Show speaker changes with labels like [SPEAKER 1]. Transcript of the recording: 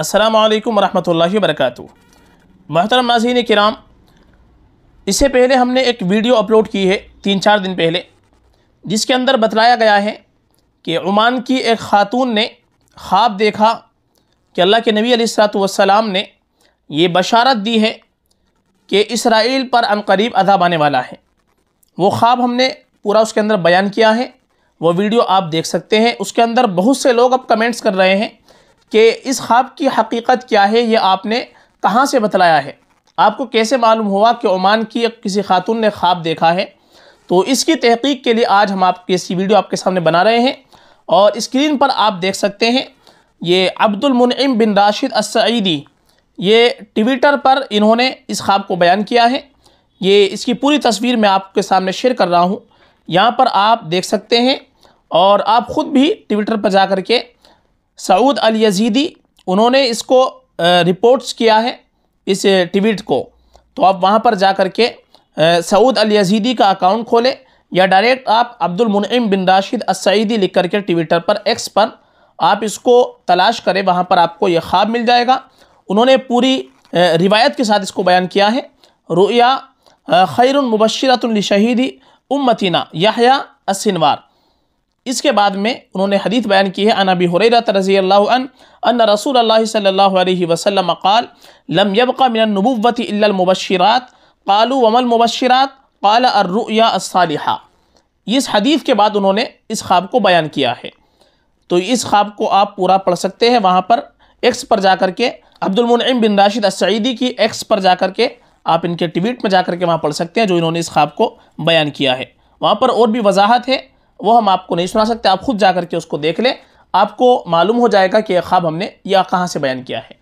[SPEAKER 1] अस्सलाम वालेकुम रहमतुल्लाहि महतरम नाजीन किराम इससे पहले हमने एक वीडियो अपलोड की है तीन चार दिन पहले जिसके अंदर बतलाया गया है कि ओमान की एक ख़ातून ने ख्वाब देखा कि अल्लाह के नबी वसलाम ने ये बशारत दी है कि इसराइल पर अनकरीब अदाब आने वाला है वो ख्वाब हमने पूरा उसके अंदर बयान किया है वो वीडियो आप देख सकते हैं उसके अंदर बहुत से लोग अब कमेंट्स कर रहे हैं कि इस ख्वाब की हकीकत क्या है ये आपने कहाँ से बतलाया है आपको कैसे मालूम हुआ कि ओमान की किसी खातून ने ख्वाब देखा है तो इसकी तहकीक के लिए आज हम आपकी इसी वीडियो आपके सामने बना रहे हैं और स्क्रीन पर आप देख सकते हैं ये अब्दुलमनम बिन राशिद असईदी ये ट्विटर पर इन्होंने इस ख्वाब को बयान किया है ये इसकी पूरी तस्वीर मैं आपके सामने शेयर कर रहा हूँ यहाँ पर आप देख सकते हैं और आप ख़ुद भी ट्विटर पर जा कर के सऊद अल यजीदी उन्होंने इसको रिपोर्ट्स किया है इस ट्वीट को तो आप वहाँ पर जा कर के सऊद अल यजीदी का अकाउंट खोलें या डायरेक्ट आप अब्दुल बिन राशिद असईदी लिख करके ट्विटर पर एक्स पर आप इसको तलाश करें वहाँ पर आपको यह ख्वाब मिल जाएगा उन्होंने पूरी रिवायत के साथ इसको बयान किया है रुया खैर मुबशरतुल शहीदी उम्मतिना यहया असिनवार इसके बाद में उन्होंने हदीत बयान की है अनबी हुरत रज़ी अन रसूल अल्लाह वसलम वसल्लम क़ाल लम यबका मिनबूवत इल्लमबशरात कालू वमल मुबशरात काल अर्रुया असालिहा इस हदीत के बाद उन्होंने इस ख्वाब को बयान किया है तो इस ख्वाब को आप पूरा पढ़ सकते हैं वहाँ पर एक्स पर जा कर के अब्दुलमन बिन राशिद सईदी की एक्स पर जा कर के आप इनके ट्वीट में जा कर के वहाँ पढ़ सकते हैं जो इन्होंने इस ख्वाब को बयान किया है वहाँ पर और भी वजाहत है वो हम आपको नहीं सुना सकते आप खुद जा करके उसको देख लें आपको मालूम हो जाएगा कि यह ख्वाब हमने यह कहाँ से बयान किया है